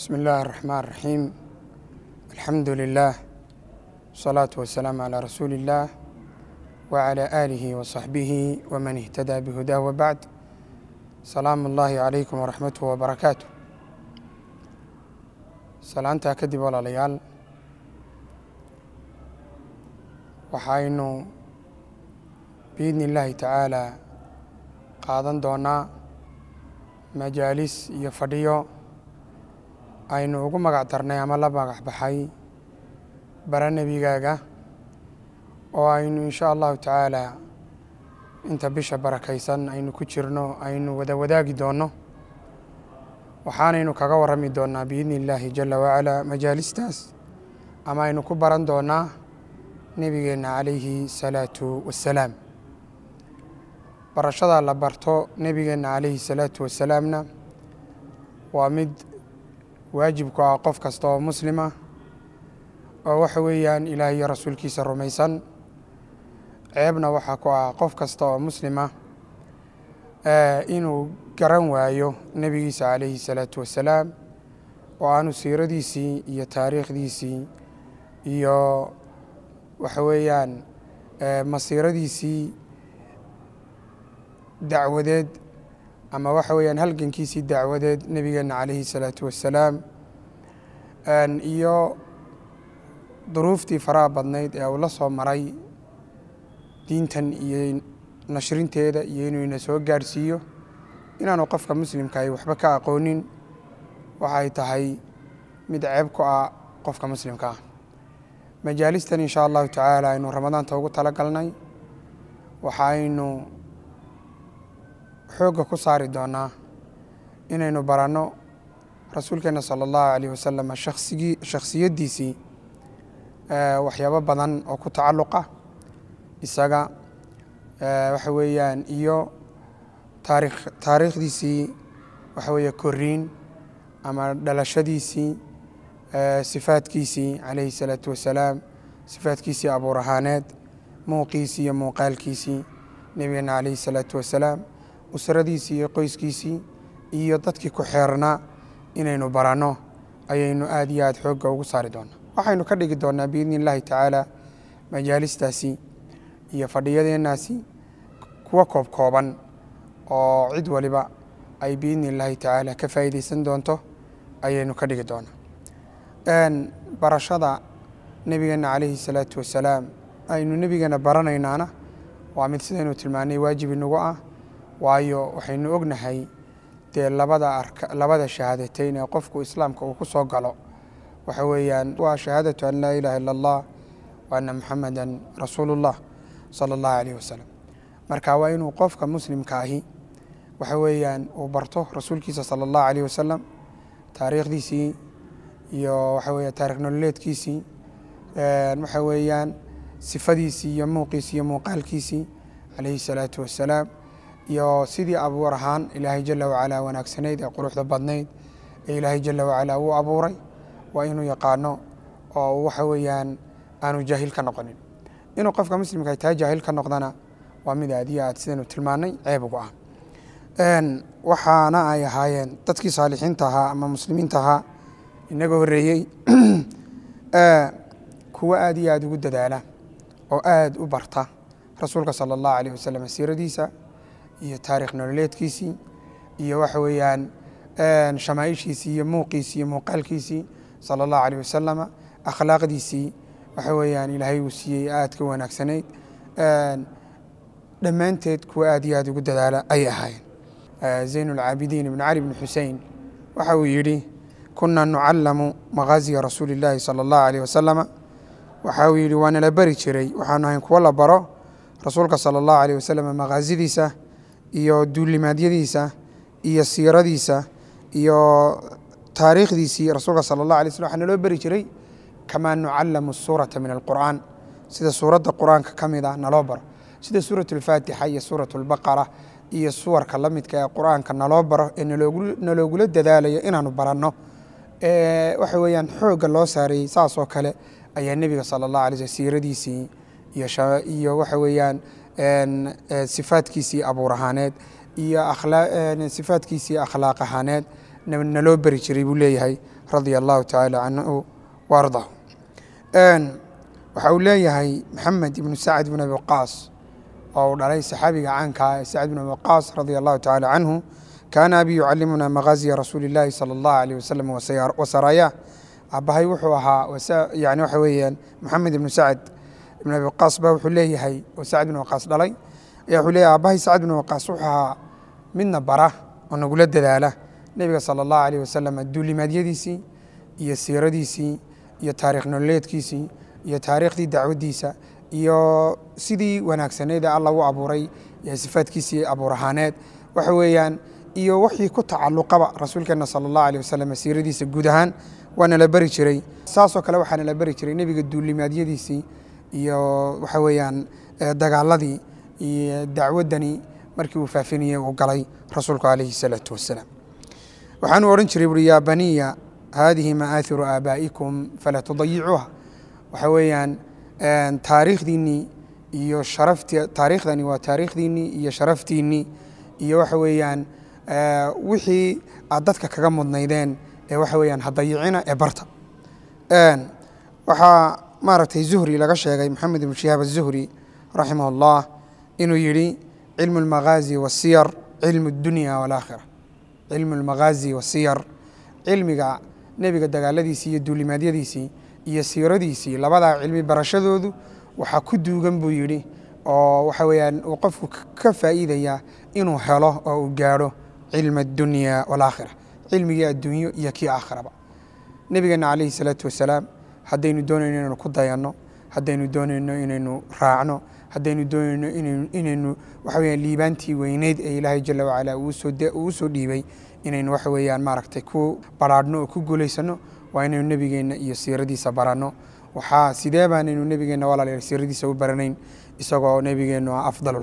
بsم الlh الرحmن الرaحيم الحamdu لله والصلاaة والسلام على رasuuل الlh وعلى آله وصaحبه وmن اهتdى بهdاه وبعd سلاam الlahi عaليكم وraحmaته وbaرakaaته salaantaa kadib walaalayaal waxaynu biidni اllaahi tacaalى qaadan doonaa majaalis iyo fadhiyo aynu ugu magac darnay ama la magac bara nebigaaga oo aynu insha allahu tacaala inta bisha barakaysan aynu ku jirno aynu wada wadaagi doonno waxaanaynu kaga warrami doonaa biidni illaahi jalla wacalaa majaalistaas ama aynu ku baran doonnaa nebigeenna calayhi salaatu wassalaam barashadaa la barto nebigeenna calayhi salaatu wasalaamna waa mid waajib ku ah qof kasta oo muslima oo waxa weeyaan ilaah iyo rasuulkiisa rumaysan ceebna waxaa ku ah qof kasta oo muslima inuu garan waayo nebigiisa calayhi salaatu wasalaam oo aanu siiradiisii iyo taariikhdiisii iyo waxa weeyaan eh, masiiradiisii dacwadeed ama waxa weeyaan halgankiisii dacwadeed nebigeenna calayhi salaatu wasalaam iyo duruuftii faraha badnayd ee uu la soo maray diintan iyo nashrinteeda iyo inuu ina soo gaadhsiiyo inaanu qofka muslimkaahi waxba ka aqoonin waxay tahay mid ceeb ku ah qofka muslimka ah majaalistan insha allahu tacaala aynu ramadaanta ugu tala galnay waxaaynu xoogga ku saari doonaa inaynu baranno rasuulkeenna sala allahu alayh wasalam shaksigii shakhsiyaddiisii waxyaabo badan oo ku tacalluqa isaga waxa weeyaan iyo taarikh taariikhdiisii waxa weeye koriin ama dhalashadiisii sifaadkiisii calayhi salaatu wasalaam sifaadkiisii abuur ahaaneed muuqiisii iyo muuqaalkiisii nebigeenna calayhi salaatu wasalaam usradiisii iyo qoyskiisii iyo dadkii ku xeernaa inaynu baranno ayaynu aad iyo aad xoogga ugu saari doonaa waxaynu ka dhigi doonaa biidni tacaala majaalistaasi iyo fadhiyadeennaasi kuwa koobkooban oo cid waliba ay biidnillaahi illaahi tacaala ka faa'iidaysan doonto ayaynu ka dhigi doonaa barashada nebigeenna calayhi salaatu wasalaam aynu nebigeena baranaynaana waa mid sidaynu tilmaanay waajib inagu ah waayo waxaynu ognahay dee labada labada shahaadateyn ee qofku islaamka uu ku soo galo waxa weeyaan waa shahaadatu an laa ilaaha ila allah wa anna muxamadan rasuulu llah sala allahu aleyh wasalam marka waa inuu qofka muslimka ahi waxa weeyaan uu barto rasuulkiisa sala allahu aleyh wasalam taariikhdiisii iyo waxa weya taarikh nololeedkiisii waxa weeyaan sifadiisii iyo muuqiisii iyo muuqaalkiisii caleyhi salaatu wasalaam iyo sidii abuur ahaan ilaahay jala wacalaa wanaagsanayd ee quruxda badnayd ee ilaahay jala wacalaa uu abuuray waa inuu yaqaano oo waxa weeyaan aanu jaahil ka noqonin inuu qofka muslimka taa jaahil ka noqdana waa mid aad iyo aad sidaynu tilmaanay ceebugu ah waxaana ay ahaayeen dadkii saalixiinta ahaa ama muslimiinta ahaa inaga horreeyey kuwo aad iyo aad ugu dadaala oo aad u barta rasuulka sala allah aleyh wasalam siiradiisa iyo taarikh nololeedkiisii iyo waxa weeyaan shamaaishiisii iyo muuqiisii iyo muuqaalkiisii sala allahu aleyh wasalama akhlaaqdiisii waxa weeyaan ilaahay uu siiyey aad ka wanaagsanayd dhammaanteed kuwa aad iyo aad ugu dadaala ay ahaayeen zayn ulcaabidiin cali bn xusein waxa uu yidhi kuna nucallamu makaasiya rasuuli illaahi sala allahu aleyh wasalama waxa uu yidhi waana la bari jiray waxaanu ahayn kuwo la baro rasuulka sala allahu aleyh wasalam makaasidiisa iyo duulimaadyadiisa iyo siiradiisa iyo taariikhdiisii rasuulka sala allah alay sl waxaa naloo beri jiray kamaa nucallamu suurata min alqur'aan sida suuradda qur'aanka ka mid ah naloo baro sida suuratu alfaatixa iyo suuratu albaqara iyo suwarka la midka ee qur'aanka naloo baro ee naloogula dadaalayo inaanu baranno waxa weeyaan xoogga loo saarayey saas oo kale ayaa nebiga sala allah alay slm siiradiisii iyo waxa weeyaan Eh, sifaadkiisii abuur ahaaneed iyo sifaadkiisii akhlaaq ahaaneed naloo beri jiray buu leeyahay radia allahu tacaala canhu wa waxa uu leeyahay maxamed ibnu sacad ibn abi waqaas oo uu dhalay saxaabiga caankaa ah sacad ibn abi waqaas radia allahu tacaala canhu kaana abi yucalimunaa magaaziya rasuuli illaahi sala allahu aleyh wasalam wasaraaya abahay wuxuu ahaa yani waxa weeyaan maxamed ibnu sacad ibn abi waqaas ba wuxuu leeyahay oo sacd ibn waqaas dhalay ayaa wuxuu leeyahay aabbahay sacd ibn waqaas wuxuu ahaa midna bara oo nagula dadaala nebiga sala allahu alayh wasalam duulimaadyadiisii iyo siiradiisii iyo taarikh nololeedkiisii iyo taariikhdii dacwaddiisa iyo sidii wanaagsaneed ee alla u abuuray sifaadkiisii abuur ahaaneed waxa weeyaan iyo wixii ku tacalluqaba rasuulkeenna sala allahu aleh wasalam siiradiisa guud ahaan waa nala beri jiray saasoo kale waxaa nala beri jiray nebiga duulimaadyadiisii iyo waxa weeyaan eh, dagaaladii iyo dacwaddani markii uu faafinayey uu galay rasuulku calayhi salaatu wassalaam waxaanuu odhan jiray buuri yaa baniya haadihi maaahiru aabaa'ikum fala tudayicuuha waxa weeyaan eh, taariikhdiinnii iyo sharafti taariikhdani waa taariikhdiinnii iyo sharaftiinnii iyo waxa weeyaan eh, wixii aad dadka kaga mudnaydeen ee waxa weeyaan ha dayicina ee barta waxaa maaragtay zuhri laga sheegay maxamed ibnu shihaab azuhri raximah اllah inuu yidhi cilmu اlmagaazi wasiyar cilmu اdunya wاlaakhira cilmu اlmagaazi wasiyar cilmiga nebiga dagaaladiisii iyo duulimaadyadiisii iyo siiradiisii labadaa cilmi barashadoodu waxaa ku duugan buu yidhi oo waxa weeyaan uu qofku ka faa'iidaya inuu helo oo uu gaadho cilma اdunya wاlaakhira cilmigii adduunyo iyo kii aakhiraba nebigeenna calayhi الsalaatu wasalaam haddaynu doonayno inaynu ku dayano haddaynu doonayno inaynu raacno haddaynu doonayno inaynu waxa liibaantii weyneyd ee ilaahay jala wacala ugu soo dhiibay inaynu waxa weeyaan maaragtay ku baraadhno oo ku guulaysanno waa inaynu nebigeenna iyo siiradiisa baranno waxaa sidee baanaynu nebigeenna walaalayaal siiradiisa u baranayn isagoo nebigeennu ah afdal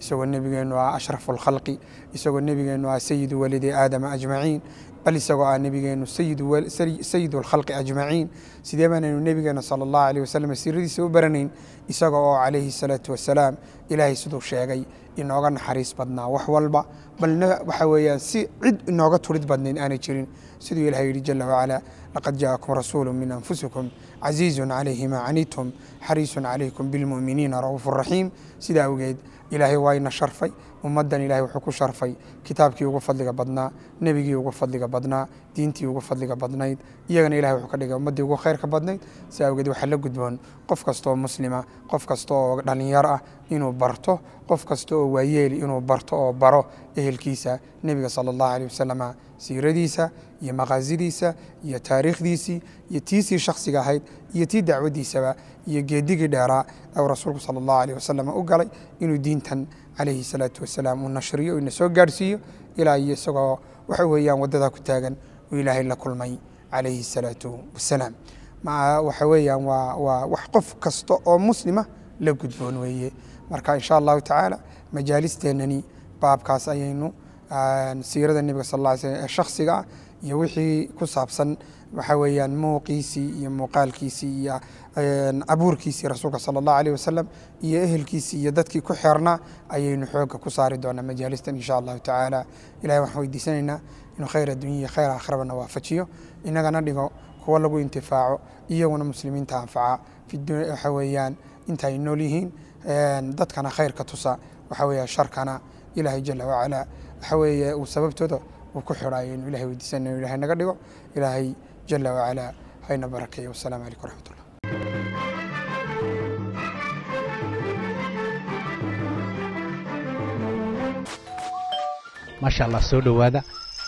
isagoo nebigeennu ah ashrafu alkhalqi isagoo nebigeennu ah sayidu walidii aadama ajmaciin bal isagoo ah nebigeenu sayidu alkhalqi ajmaciin sidee baanaynu nebigeena sala allahu aleyh wasallam siradiisa u baranayn isaga oo calayhi salaatu wassalaam ilaahay siduu sheegay inooga naxariis badnaa wax walba balna waxa weeyaan si cid inooga turid badnayn aanay jirin siduu ilahay yidhi jala wacalaa laqad jaakum rasuulu min anfusikum casiizun calayhi maa canitum xariisun calaykum bilmu'miniina ra'uufu raxiim sidaa awgeed ilaahay waayna sharfay ummaddan ilahay wuxuu ku sharfay kitaabkii ugu fadliga badnaa nebigii ugu fadliga badnaa diintii ugu fadliga badnayd iyagana ilahay wuxuu ka dhigay ummaddii ugu khayrka badnayd si awgeed waxaa la gudboon qof kasta oo muslima qof kasta oo dhallinyaro ah inuu barto qof kasta oo waayeeli inuu barto oo baro ehelkiisa nebiga sala allahu aleyh wasalama siiradiisa iyo maqaasidiisa iyo taariikhdiisii iyo tiisii shakhsiga ahayd iyo tii dacwaddiisaba iyo geedigii dheeraa ou rasuulku sala allahu aleyh wasalam u galay inuu diintan calayhi salaatu wasalaam uu nashriyo uu ina soo gaadhsiiyo ilaa iyo isagoo waxa weeyaan waddada ku taagan uu ilaahay la kulmay calayhi الsalaatu wasalaam waxa weeyaan waa waa wax qof kasta oo muslima la gudboon weeye marka insha allahu tacaala majaalisteennani baabkaas ayaynu siirada nebiga sal ll slm ee shakhsiga ah iyo wixii ku saabsan waxa weeyaan muuqiisii iyo muuqaalkiisii iyo abuurkiisii rasuulka sala allahu aleyh wasalam iyo ehelkiisii iyo dadkii ku xeernaa ayaynu xoogga ku saari doonaa majaalistan insha allahu tacaala ilahay waxaan weydiisanaynaa inuu khayr addunya iyo khayr aakhrabana waafajiyo inagana dhigo kuwa lagu intifaaco iyaguna muslimiinta anfaca waxa weeyaan inta nool yihiin dadkana khayrka tusa waxa weeye sharkana ilaahay jala wacalaa waxa weeye uu sababtooda uu ku xidhaayo inuu ilahay weydiisan inuu ilahay naga dhigo ilaahay jala wacalaa hayna barakeeyo wasalaamu calaykum raxmatullah maasha allah soo dhowaada